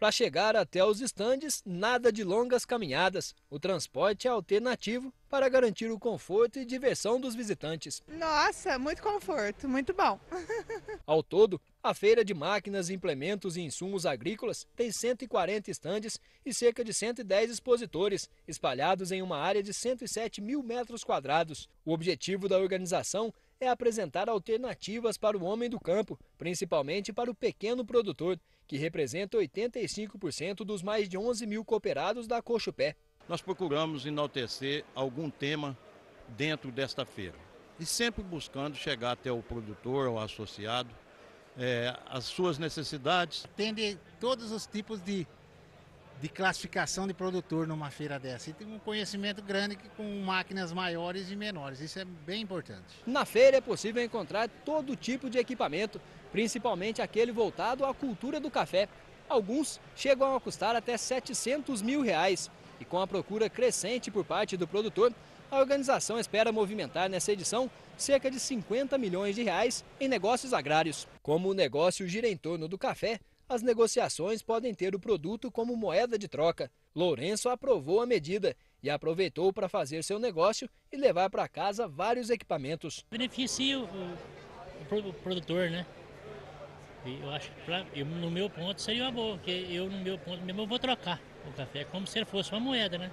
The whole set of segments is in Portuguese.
Para chegar até os estandes, nada de longas caminhadas. O transporte é alternativo para garantir o conforto e diversão dos visitantes. Nossa, muito conforto, muito bom. Ao todo, a feira de máquinas, implementos e insumos agrícolas tem 140 estandes e cerca de 110 expositores, espalhados em uma área de 107 mil metros quadrados. O objetivo da organização é apresentar alternativas para o homem do campo, principalmente para o pequeno produtor, que representa 85% dos mais de 11 mil cooperados da Cochupé nós procuramos enaltecer algum tema dentro desta feira. E sempre buscando chegar até o produtor, ao associado, é, as suas necessidades. Atende todos os tipos de, de classificação de produtor numa feira dessa. E tem um conhecimento grande com máquinas maiores e menores. Isso é bem importante. Na feira é possível encontrar todo tipo de equipamento, principalmente aquele voltado à cultura do café. Alguns chegam a custar até 700 mil reais. E com a procura crescente por parte do produtor, a organização espera movimentar nessa edição cerca de 50 milhões de reais em negócios agrários. Como o negócio gira em torno do café, as negociações podem ter o produto como moeda de troca. Lourenço aprovou a medida e aproveitou para fazer seu negócio e levar para casa vários equipamentos. Beneficia o, o produtor, né? Eu acho que pra, eu, no meu ponto seria uma boa, porque eu no meu ponto mesmo eu vou trocar o café como se ele fosse uma moeda, né?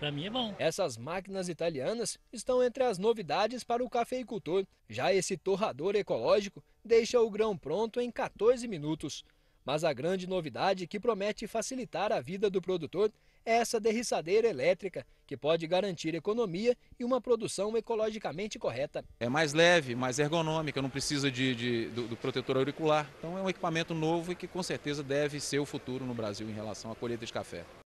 Para mim é bom. Essas máquinas italianas estão entre as novidades para o cafeicultor. Já esse torrador ecológico deixa o grão pronto em 14 minutos. Mas a grande novidade que promete facilitar a vida do produtor é essa derriçadeira elétrica, que pode garantir economia e uma produção ecologicamente correta. É mais leve, mais ergonômica, não precisa de, de do, do, protetor auricular. Então é um equipamento novo e que com certeza deve ser o futuro no Brasil em relação à colheita de café.